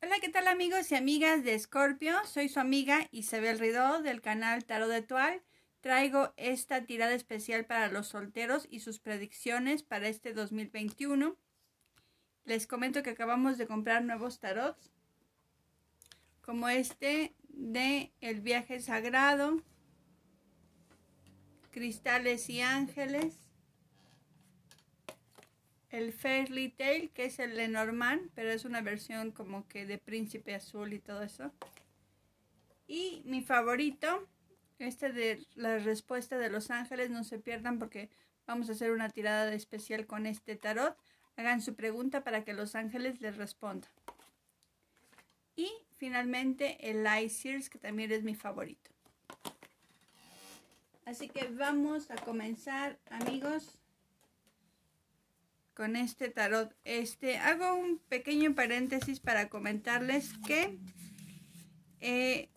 Hola, ¿qué tal amigos y amigas de Scorpio, Soy su amiga Isabel Ridó del canal Tarot de Tual. Traigo esta tirada especial para los solteros y sus predicciones para este 2021. Les comento que acabamos de comprar nuevos tarots, como este de El viaje sagrado, Cristales y Ángeles, el Fairy Tail, que es el Lenormand, pero es una versión como que de Príncipe Azul y todo eso. Y mi favorito, este de la respuesta de Los Ángeles, no se pierdan porque vamos a hacer una tirada especial con este tarot. Hagan su pregunta para que Los Ángeles les responda. Y finalmente el Light Sears, que también es mi favorito. Así que vamos a comenzar, amigos con este tarot. Este, hago un pequeño paréntesis para comentarles que eh,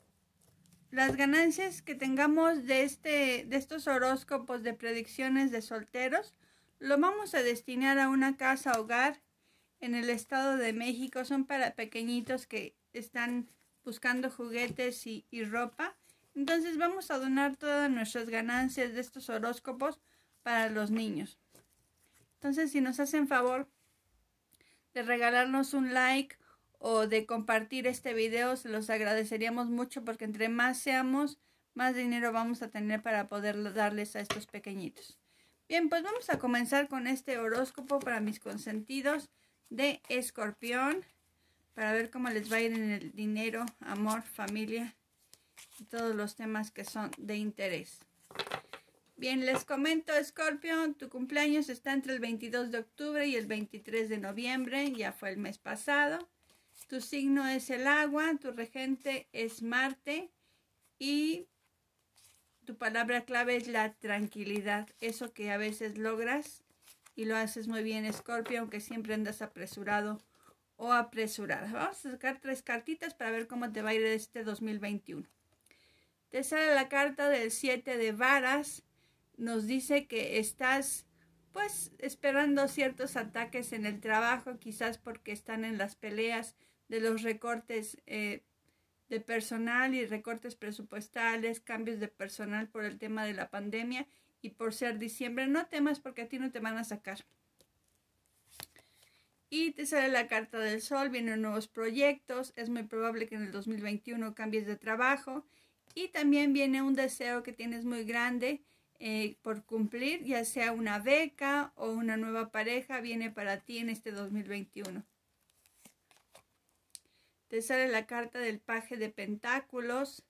las ganancias que tengamos de, este, de estos horóscopos de predicciones de solteros, lo vamos a destinar a una casa hogar en el Estado de México. Son para pequeñitos que están buscando juguetes y ropa. Entonces vamos a donar todas nuestras ganancias de estos horóscopos para los niños. Entonces, si nos hacen favor de regalarnos un like o de compartir este video, se los agradeceríamos mucho porque entre más seamos, más dinero vamos a tener para poder darles a estos pequeñitos. Bien, pues vamos a comenzar con este horóscopo para mis consentidos de escorpión, para ver cómo les va a ir en el dinero, amor, familia y todos los temas que son de interés. Bien, les comento, Scorpio, tu cumpleaños está entre el 22 de octubre y el 23 de noviembre, ya fue el mes pasado. Tu signo es el agua, tu regente es Marte y tu palabra clave es la tranquilidad, eso que a veces logras y lo haces muy bien, Scorpio, aunque siempre andas apresurado o apresurada. Vamos a sacar tres cartitas para ver cómo te va a ir este 2021. Te sale la carta del 7 de varas nos dice que estás pues esperando ciertos ataques en el trabajo, quizás porque están en las peleas de los recortes eh, de personal y recortes presupuestales, cambios de personal por el tema de la pandemia y por ser diciembre. No temas porque a ti no te van a sacar. Y te sale la carta del sol, vienen nuevos proyectos, es muy probable que en el 2021 cambies de trabajo y también viene un deseo que tienes muy grande eh, por cumplir, ya sea una beca o una nueva pareja, viene para ti en este 2021. Te sale la carta del paje de pentáculos.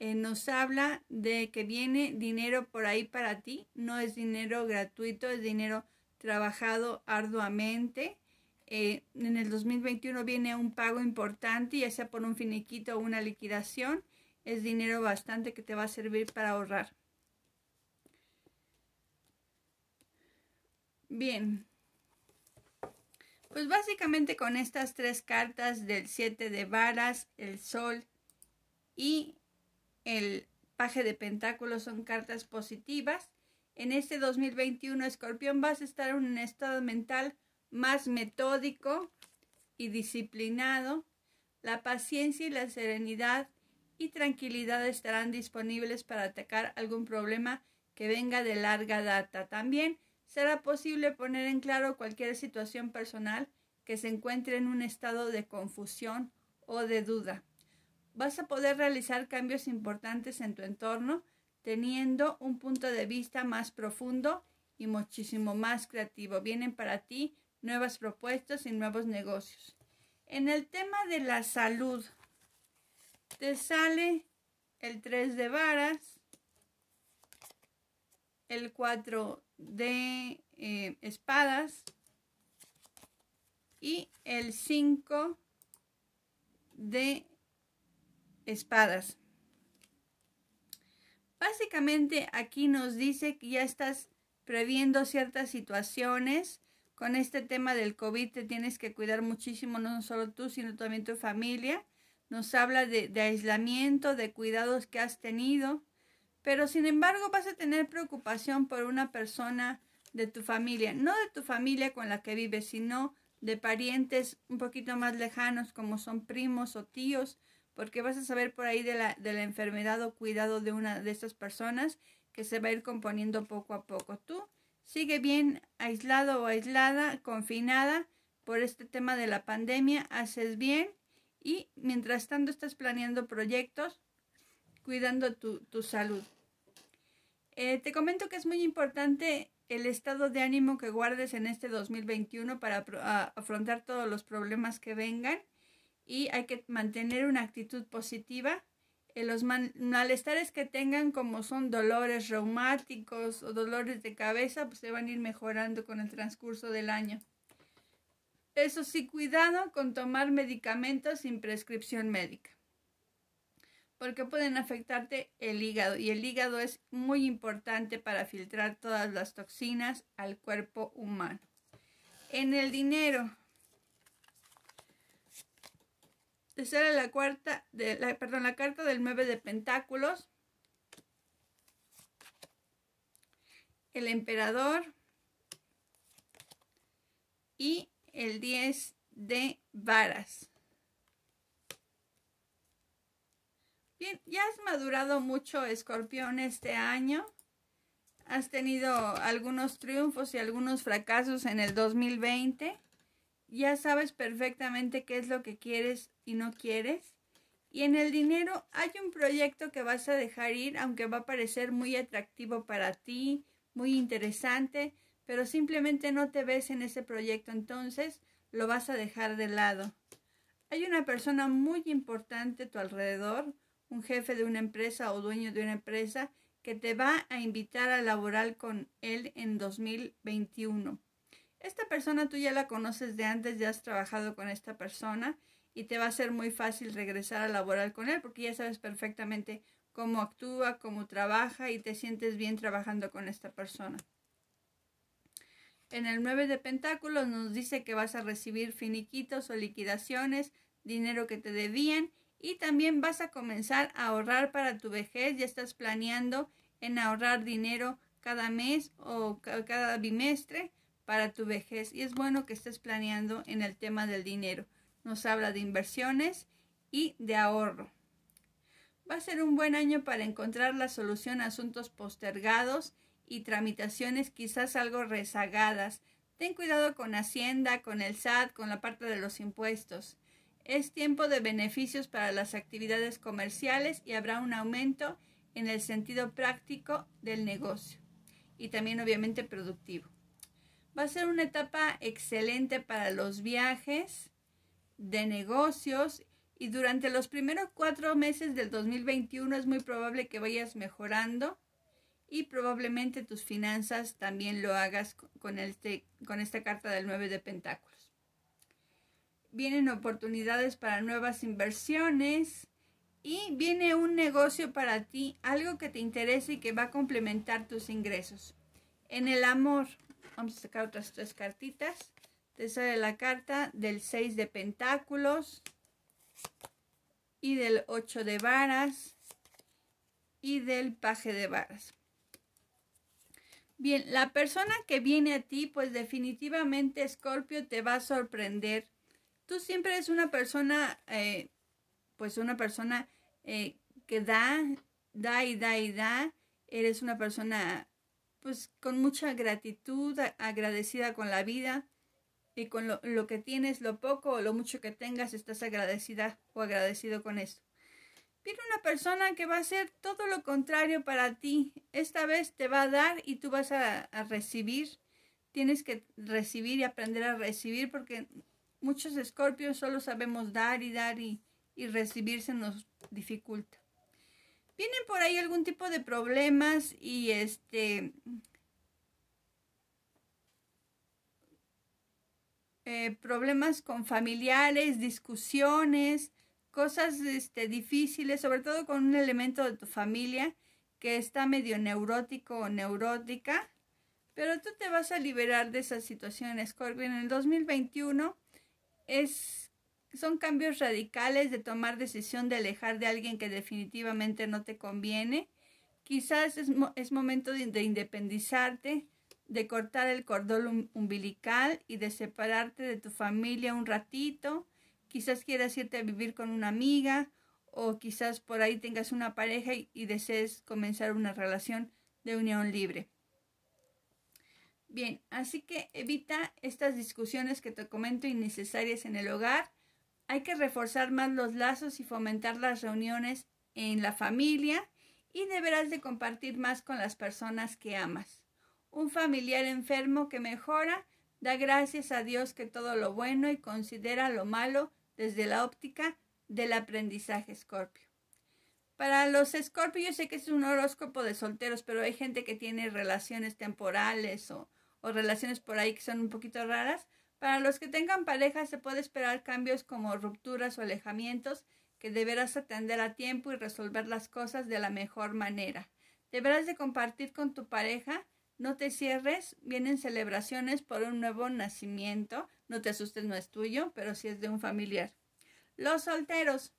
Eh, nos habla de que viene dinero por ahí para ti. No es dinero gratuito, es dinero trabajado arduamente. Eh, en el 2021 viene un pago importante, ya sea por un finiquito o una liquidación. Es dinero bastante que te va a servir para ahorrar. Bien. Pues básicamente con estas tres cartas del 7 de varas, el sol y el paje de pentáculos son cartas positivas. En este 2021, escorpión, vas a estar en un estado mental más metódico y disciplinado. La paciencia y la serenidad y tranquilidad estarán disponibles para atacar algún problema que venga de larga data. También será posible poner en claro cualquier situación personal que se encuentre en un estado de confusión o de duda. Vas a poder realizar cambios importantes en tu entorno teniendo un punto de vista más profundo y muchísimo más creativo. Vienen para ti nuevas propuestas y nuevos negocios. En el tema de la salud, te sale el 3 de varas, el 4 de eh, espadas y el 5 de espadas. Básicamente aquí nos dice que ya estás previendo ciertas situaciones. Con este tema del COVID te tienes que cuidar muchísimo, no solo tú, sino también tu familia. Nos habla de aislamiento, de cuidados que has tenido. Pero sin embargo vas a tener preocupación por una persona de tu familia, no de tu familia con la que vives, sino de parientes un poquito más lejanos como son primos o tíos, porque vas a saber por ahí de la, enfermedad o cuidado de una de esas personas que se va a ir componiendo poco a poco. Tú sigue bien aislado o aislada, confinada por este tema de la pandemia, haces bien y mientras tanto estás planeando proyectos, cuidando tu salud. Eh, te comento que es muy importante el estado de ánimo que guardes en este 2021 para ah, afrontar todos los problemas que vengan y hay que mantener una actitud positiva. Eh, los malestares que tengan como son dolores reumáticos o dolores de cabeza pues se van a ir mejorando con el transcurso del año. Eso sí, cuidado con tomar medicamentos sin prescripción médica porque pueden afectarte el hígado y el hígado es muy importante para filtrar todas las toxinas al cuerpo humano. En el dinero. Te sale la cuarta de perdón, la carta del 9 de pentáculos. El emperador y el 10 de varas. Bien, ya has madurado mucho, escorpión, este año. Has tenido algunos triunfos y algunos fracasos en el 2020. Ya sabes perfectamente qué es lo que quieres y no quieres. Y en el dinero hay un proyecto que vas a dejar ir, aunque va a parecer muy atractivo para ti, muy interesante, pero simplemente no te ves en ese proyecto, entonces lo vas a dejar de lado. Hay una persona muy importante a tu alrededor, un jefe de una empresa o dueño de una empresa que te va a invitar a laborar con él en 2021. Esta persona tú ya la conoces de antes, ya has trabajado con esta persona y te va a ser muy fácil regresar a laborar con él porque ya sabes perfectamente cómo actúa, cómo trabaja y te sientes bien trabajando con esta persona. En el 9 de Pentáculos nos dice que vas a recibir finiquitos o liquidaciones, dinero que te debían y también vas a comenzar a ahorrar para tu vejez. Ya estás planeando en ahorrar dinero cada mes o cada bimestre para tu vejez. Y es bueno que estés planeando en el tema del dinero. Nos habla de inversiones y de ahorro. Va a ser un buen año para encontrar la solución a asuntos postergados y tramitaciones quizás algo rezagadas. Ten cuidado con Hacienda, con el SAT, con la parte de los impuestos. Es tiempo de beneficios para las actividades comerciales y habrá un aumento en el sentido práctico del negocio y también obviamente productivo. Va a ser una etapa excelente para los viajes de negocios y durante los primeros cuatro meses del 2021 es muy probable que vayas mejorando y probablemente tus finanzas también lo hagas con, con esta carta del 9 de pentáculos vienen oportunidades para nuevas inversiones y viene un negocio para ti, algo que te interese y que va a complementar tus ingresos. En el amor, vamos a sacar otras tres cartitas. Te sale la carta del 6 de pentáculos y del 8 de varas y del paje de varas. Bien, la persona que viene a ti, pues definitivamente Scorpio te va a sorprender tú siempre eres una persona, eh, pues una persona eh, que da, da y da y da. Eres una persona, pues con mucha gratitud, agradecida con la vida y con lo, que tienes, lo poco o lo mucho que tengas, estás agradecida o agradecido con esto. Viene una persona que va a hacer todo lo contrario para ti. Esta vez te va a dar y tú vas a recibir. Tienes que recibir y aprender a recibir porque Muchos escorpios solo sabemos dar y dar y, recibir se nos dificulta. Vienen por ahí algún tipo de problemas y este... Eh, problemas con familiares, discusiones, cosas este, difíciles, sobre todo con un elemento de tu familia que está medio neurótico o neurótica, pero tú te vas a liberar de esa situación, Scorpio. En el 2021 es, son cambios radicales de tomar decisión de alejar de alguien que definitivamente no te conviene. Quizás es, momento de, independizarte, de cortar el cordón um, umbilical y de separarte de tu familia un ratito. Quizás quieras irte a vivir con una amiga o quizás por ahí tengas una pareja y desees comenzar una relación de unión libre. Bien, así que evita estas discusiones que te comento innecesarias en el hogar. Hay que reforzar más los lazos y fomentar las reuniones en la familia y deberás de compartir más con las personas que amas. Un familiar enfermo que mejora da gracias a Dios que todo lo bueno y considera lo malo desde la óptica del aprendizaje escorpio. Para los escorpios yo sé que es un horóscopo de solteros, pero hay gente que tiene relaciones temporales o o relaciones por ahí que son un poquito raras. Para los que tengan pareja se puede esperar cambios como rupturas o alejamientos que deberás atender a tiempo y resolver las cosas de la mejor manera. Deberás de compartir con tu pareja, no te cierres, vienen celebraciones por un nuevo nacimiento, no te asustes, no es tuyo, pero si sí es de un familiar. Los solteros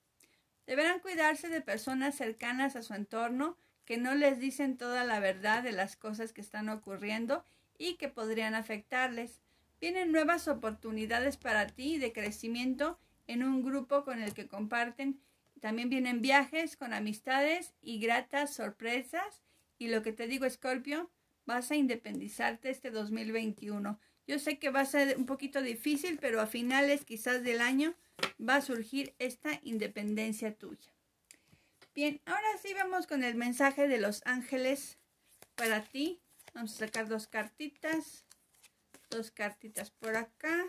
deberán cuidarse de personas cercanas a su entorno que no les dicen toda la verdad de las cosas que están ocurriendo y que podrían afectarles. Vienen nuevas oportunidades para ti de crecimiento en un grupo con el que comparten. También vienen viajes con amistades y gratas sorpresas. Y lo que te digo, Scorpio, vas a independizarte este 2021. Yo sé que va a ser un poquito difícil, pero a finales quizás del año va a surgir esta independencia tuya. Bien, ahora sí vamos con el mensaje de los ángeles para ti Vamos a sacar dos cartitas. Dos cartitas por acá.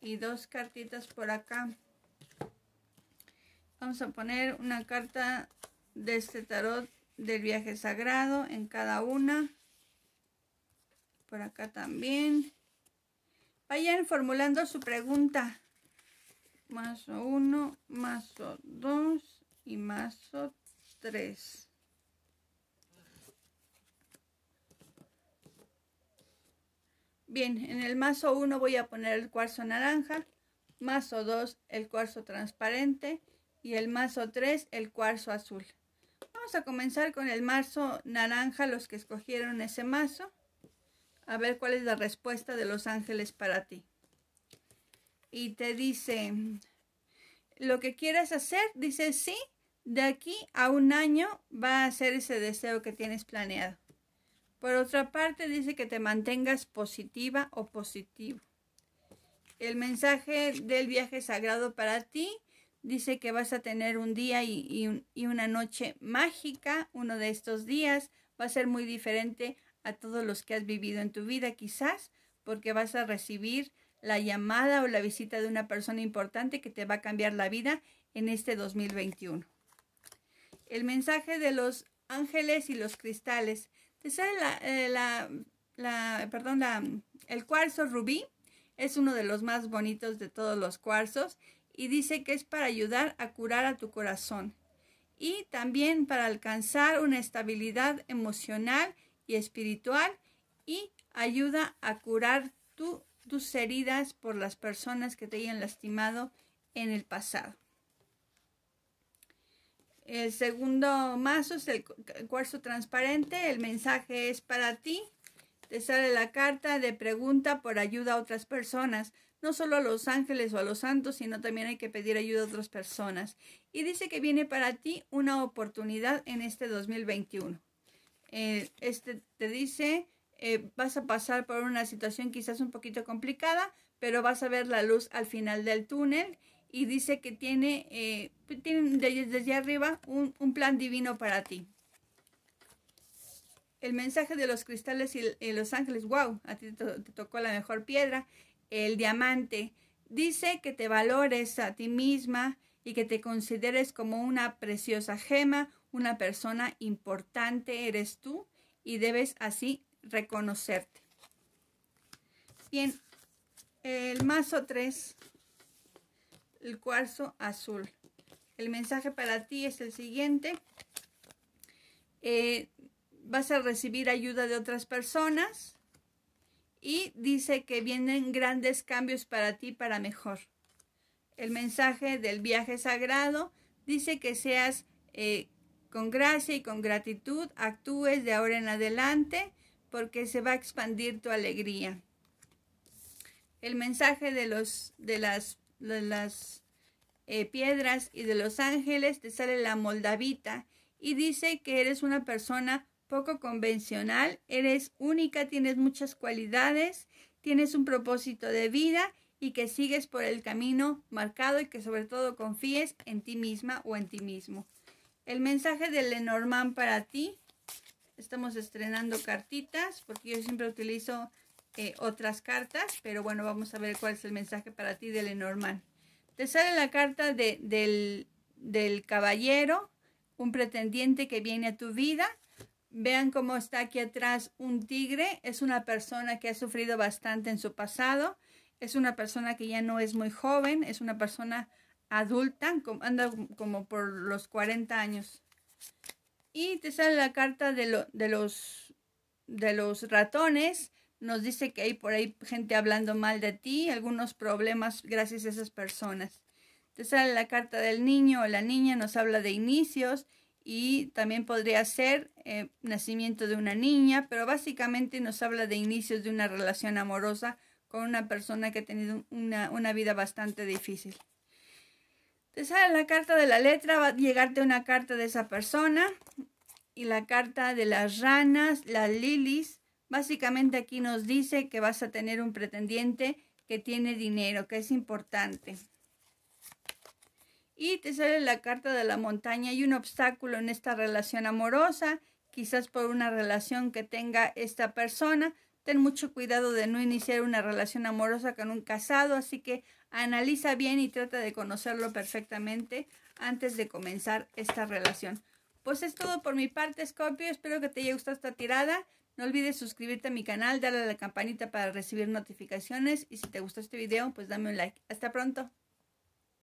Y dos cartitas por acá. Vamos a poner una carta de este tarot del viaje sagrado en cada una. Por acá también. Vayan formulando su pregunta. Mazo más mazo dos y mazo tres. Bien, en el mazo 1 voy a poner el cuarzo naranja, mazo 2 el cuarzo transparente y el mazo 3 el cuarzo azul. Vamos a comenzar con el mazo naranja, los que escogieron ese mazo. A ver cuál es la respuesta de los ángeles para ti. Y te dice, lo que quieras hacer, dice sí, de aquí a un año va a ser ese deseo que tienes planeado. Por otra parte, dice que te mantengas positiva o positivo. El mensaje del viaje sagrado para ti dice que vas a tener un día y, una noche mágica. Uno de estos días va a ser muy diferente a todos los que has vivido en tu vida, quizás porque vas a recibir la llamada o la visita de una persona importante que te va a cambiar la vida en este 2021. El mensaje de los ángeles y los cristales eh, perdón, el cuarzo rubí es uno de los más bonitos de todos los cuarzos y dice que es para ayudar a curar a tu corazón y también para alcanzar una estabilidad emocional y espiritual y ayuda a curar tus heridas por las personas que te hayan lastimado en el pasado. El segundo mazo es el cuarzo transparente. El mensaje es para ti. Te sale la carta de pregunta por ayuda a otras personas. No solo a los ángeles o a los santos, sino también hay que pedir ayuda a otras personas. Y dice que viene para ti una oportunidad en este 2021. Eh, este te dice, eh, vas a pasar por una situación quizás un poquito complicada, pero vas a ver la luz al final del túnel y dice que tiene, eh, pues, desde arriba un, plan divino para ti. El mensaje de los cristales y, los ángeles, wow, a ti te, te, tocó la mejor piedra, el diamante. Dice que te valores a ti misma y que te consideres como una preciosa gema, una persona importante eres tú y debes así reconocerte. Bien, el mazo 3 el cuarzo azul. El mensaje para ti es el siguiente. Eh, vas a recibir ayuda de otras personas y dice que vienen grandes cambios para ti para mejor. El mensaje del viaje sagrado dice que seas eh, con gracia y con gratitud, actúes de ahora en adelante porque se va a expandir tu alegría. El mensaje de, los, de las de las eh, piedras y de los ángeles te sale la moldavita y dice que eres una persona poco convencional, eres única, tienes muchas cualidades, tienes un propósito de vida y que sigues por el camino marcado y que sobre todo confíes en ti misma o en ti mismo. El mensaje de Lenormand para ti. Estamos estrenando cartitas porque yo siempre utilizo eh, otras cartas, pero bueno, vamos a ver cuál es el mensaje para ti de Lenormand. Te sale la carta de, del, caballero, un pretendiente que viene a tu vida. Vean cómo está aquí atrás un tigre. Es una persona que ha sufrido bastante en su pasado. Es una persona que ya no es muy joven. Es una persona adulta. Anda como por los 40 años. Y te sale la carta de, de, los, de los ratones nos dice que hay por ahí gente hablando mal de ti, algunos problemas gracias a esas personas. Te sale la carta del niño o la niña, nos habla de inicios y también podría ser eh, nacimiento de una niña, pero básicamente nos habla de inicios de una relación amorosa con una persona que ha tenido una, una vida bastante difícil. Te sale la carta de la letra, va a llegarte una carta de esa persona y la carta de las ranas, las lilies, Básicamente aquí nos dice que vas a tener un pretendiente que tiene dinero, que es importante. Y te sale la carta de la montaña y un obstáculo en esta relación amorosa, quizás por una relación que tenga esta persona. Ten mucho cuidado de no iniciar una relación amorosa con un casado, así que analiza bien y trata de conocerlo perfectamente antes de comenzar esta relación. Pues es todo por mi parte, Scorpio. Espero que te haya gustado esta tirada. No olvides suscribirte a mi canal, darle a la campanita para recibir notificaciones y si te gustó este video, pues dame un like. Hasta pronto.